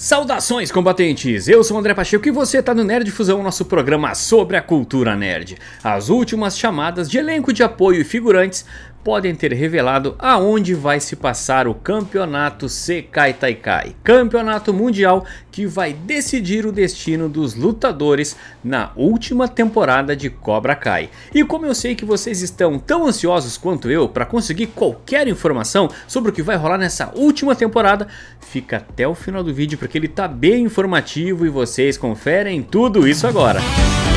Saudações, combatentes! Eu sou o André Pacheco e você está no Nerd Fusão, nosso programa sobre a cultura nerd. As últimas chamadas de elenco de apoio e figurantes podem ter revelado aonde vai se passar o campeonato Sekai Taikai, campeonato mundial que vai decidir o destino dos lutadores na última temporada de Cobra Kai. E como eu sei que vocês estão tão ansiosos quanto eu para conseguir qualquer informação sobre o que vai rolar nessa última temporada, fica até o final do vídeo porque ele tá bem informativo e vocês conferem tudo isso agora. Música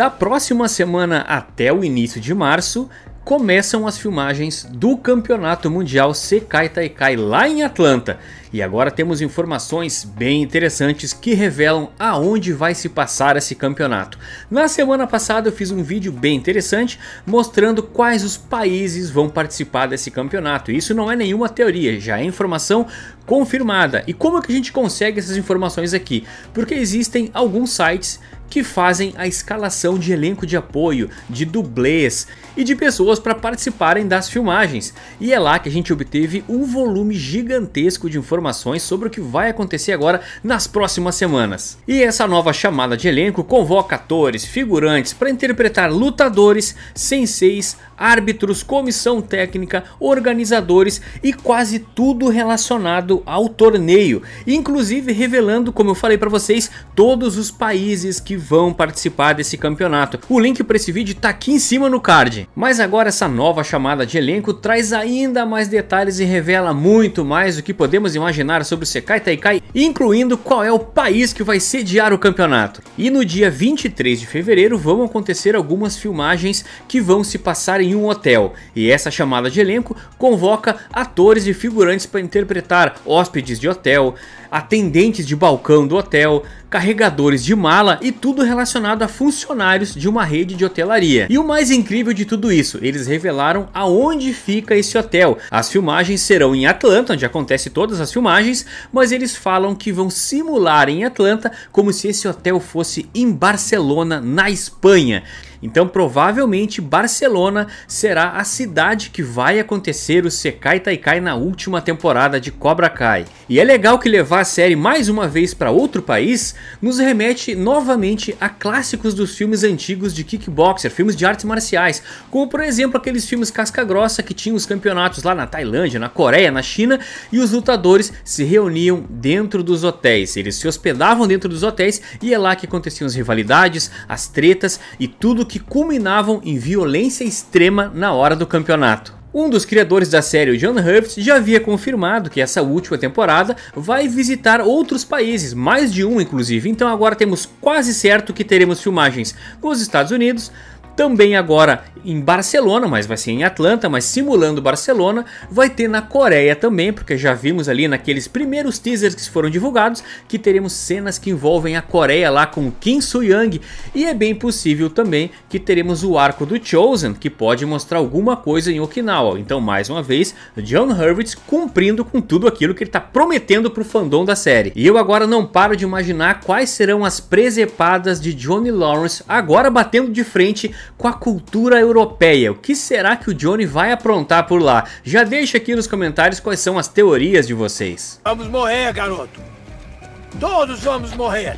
Da próxima semana até o início de março, começam as filmagens do Campeonato Mundial Sekai Taikai lá em Atlanta. E agora temos informações bem interessantes que revelam aonde vai se passar esse campeonato. Na semana passada eu fiz um vídeo bem interessante mostrando quais os países vão participar desse campeonato. Isso não é nenhuma teoria, já é informação confirmada. E como é que a gente consegue essas informações aqui? Porque existem alguns sites que fazem a escalação de elenco de apoio, de dublês e de pessoas para participarem das filmagens. E é lá que a gente obteve um volume gigantesco de informações sobre o que vai acontecer agora nas próximas semanas. E essa nova chamada de elenco convoca atores, figurantes para interpretar lutadores, senseis, árbitros, comissão técnica, organizadores e quase tudo relacionado ao torneio, inclusive revelando, como eu falei para vocês, todos os países que vão participar desse campeonato. O link para esse vídeo está aqui em cima no card. Mas agora essa nova chamada de elenco traz ainda mais detalhes e revela muito mais do que podemos imaginar sobre o Sekai Taikai, incluindo qual é o país que vai sediar o campeonato. E no dia 23 de fevereiro vão acontecer algumas filmagens que vão se passar em um hotel, e essa chamada de elenco convoca atores e figurantes para interpretar hóspedes de hotel, atendentes de balcão do hotel, carregadores de mala e tudo relacionado a funcionários de uma rede de hotelaria. E o mais incrível de tudo isso, eles revelaram aonde fica esse hotel. As filmagens serão em Atlanta, onde acontece todas as filmagens, mas eles falam que vão simular em Atlanta como se esse hotel fosse em Barcelona, na Espanha. Então, provavelmente, Barcelona será a cidade que vai acontecer o Sekai Taikai na última temporada de Cobra Kai. E é legal que levar a série mais uma vez para outro país nos remete novamente a clássicos dos filmes antigos de kickboxer, filmes de artes marciais, como por exemplo aqueles filmes casca grossa que tinham os campeonatos lá na Tailândia, na Coreia, na China e os lutadores se reuniam dentro dos hotéis. Eles se hospedavam dentro dos hotéis e é lá que aconteciam as rivalidades, as tretas e tudo que culminavam em violência extrema na hora do campeonato. Um dos criadores da série, John Hurt, já havia confirmado que essa última temporada vai visitar outros países, mais de um inclusive, então agora temos quase certo que teremos filmagens nos Estados Unidos, também agora em Barcelona, mas vai ser em Atlanta, mas simulando Barcelona, vai ter na Coreia também, porque já vimos ali naqueles primeiros teasers que foram divulgados que teremos cenas que envolvem a Coreia lá com Kim Soo-young e é bem possível também que teremos o arco do Chosen, que pode mostrar alguma coisa em Okinawa. Então, mais uma vez, John Hurwitz cumprindo com tudo aquilo que ele está prometendo pro fandom da série. E eu agora não paro de imaginar quais serão as presepadas de Johnny Lawrence agora batendo de frente com a cultura europeia. O que será que o Johnny vai aprontar por lá? Já deixa aqui nos comentários quais são as teorias de vocês. Vamos morrer, garoto. Todos vamos morrer.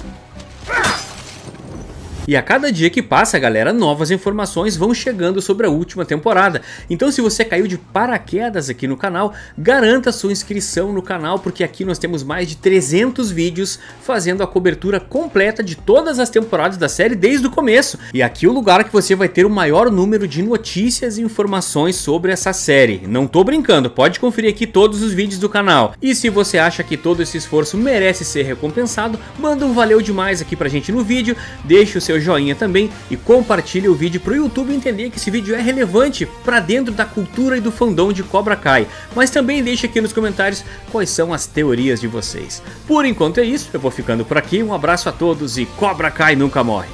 E a cada dia que passa, galera, novas informações vão chegando sobre a última temporada. Então se você caiu de paraquedas aqui no canal, garanta sua inscrição no canal, porque aqui nós temos mais de 300 vídeos fazendo a cobertura completa de todas as temporadas da série desde o começo. E aqui é o lugar que você vai ter o maior número de notícias e informações sobre essa série. Não tô brincando, pode conferir aqui todos os vídeos do canal. E se você acha que todo esse esforço merece ser recompensado, manda um valeu demais aqui pra gente no vídeo, deixa o seu seu joinha também e compartilhe o vídeo para o YouTube entender que esse vídeo é relevante para dentro da cultura e do fandom de Cobra Kai. Mas também deixe aqui nos comentários quais são as teorias de vocês. Por enquanto é isso, eu vou ficando por aqui. Um abraço a todos e Cobra Kai nunca morre.